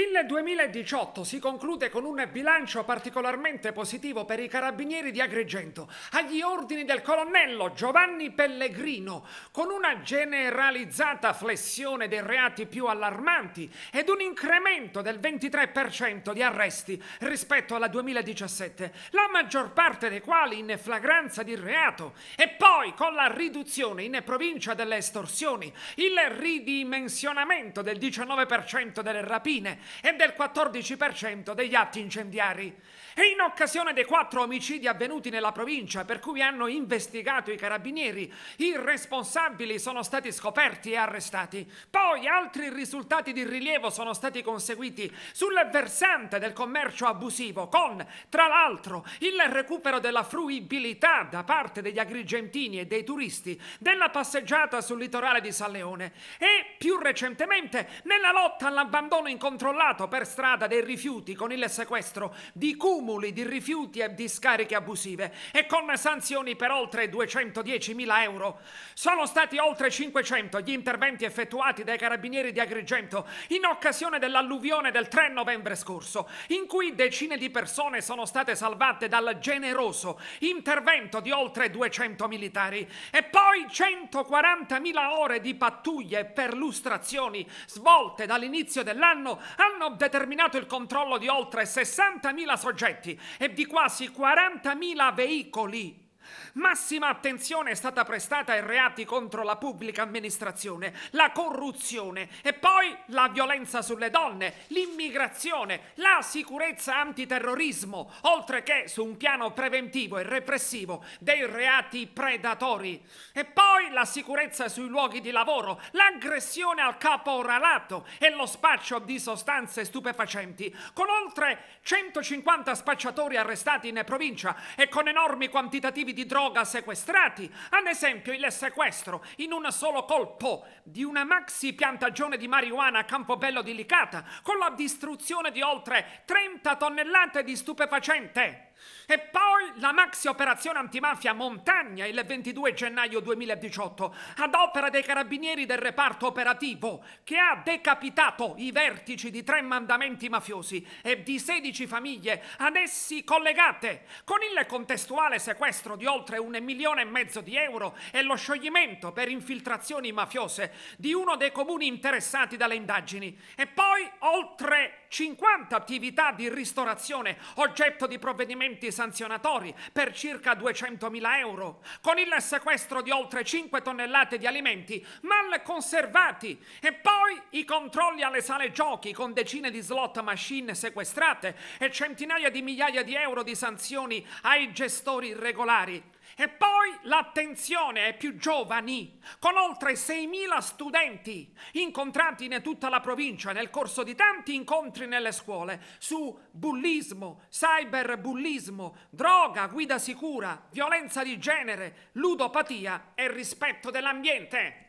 Il 2018 si conclude con un bilancio particolarmente positivo per i carabinieri di Agrigento, agli ordini del colonnello Giovanni Pellegrino, con una generalizzata flessione dei reati più allarmanti ed un incremento del 23% di arresti rispetto alla 2017, la maggior parte dei quali in flagranza di reato, e poi con la riduzione in provincia delle estorsioni, il ridimensionamento del 19% delle rapine, e del 14% degli atti incendiari. E in occasione dei quattro omicidi avvenuti nella provincia per cui hanno investigato i carabinieri, i responsabili sono stati scoperti e arrestati. Poi altri risultati di rilievo sono stati conseguiti sul versante del commercio abusivo con, tra l'altro, il recupero della fruibilità da parte degli agrigentini e dei turisti della passeggiata sul litorale di San Leone e, più recentemente, nella lotta all'abbandono incontrollato controllato per strada dei rifiuti con il sequestro di cumuli di rifiuti e discariche abusive e con sanzioni per oltre 210.000 euro. Sono stati oltre 500 gli interventi effettuati dai carabinieri di Agrigento in occasione dell'alluvione del 3 novembre scorso, in cui decine di persone sono state salvate dal generoso intervento di oltre 200 militari e poi 140.000 ore di pattuglie per lustrazioni svolte dall'inizio dell'anno hanno determinato il controllo di oltre 60.000 soggetti e di quasi 40.000 veicoli Massima attenzione è stata prestata ai reati contro la pubblica amministrazione, la corruzione e poi la violenza sulle donne, l'immigrazione, la sicurezza antiterrorismo, oltre che su un piano preventivo e repressivo dei reati predatori. E poi la sicurezza sui luoghi di lavoro, l'aggressione al caporalato e lo spaccio di sostanze stupefacenti, con oltre 150 spacciatori arrestati in provincia e con enormi quantitativi di di droga sequestrati, ad esempio il sequestro in un solo colpo di una maxi piantagione di marijuana a Campobello di Licata, con la distruzione di oltre 30 tonnellate di stupefacente. E poi la maxi operazione antimafia Montagna il 22 gennaio 2018 ad opera dei carabinieri del reparto operativo che ha decapitato i vertici di tre mandamenti mafiosi e di 16 famiglie ad essi collegate con il contestuale sequestro di oltre un milione e mezzo di euro e lo scioglimento per infiltrazioni mafiose di uno dei comuni interessati dalle indagini e poi oltre 50 attività di ristorazione oggetto di provvedimenti provvedimenti sanzionatori per circa 200.000 euro, con il sequestro di oltre 5 tonnellate di alimenti mal conservati e poi i controlli alle sale giochi con decine di slot machine sequestrate e centinaia di migliaia di euro di sanzioni ai gestori irregolari. E poi l'attenzione ai più giovani, con oltre 6.000 studenti incontrati in tutta la provincia nel corso di tanti incontri nelle scuole su bullismo, cyberbullismo, droga, guida sicura, violenza di genere, ludopatia e rispetto dell'ambiente.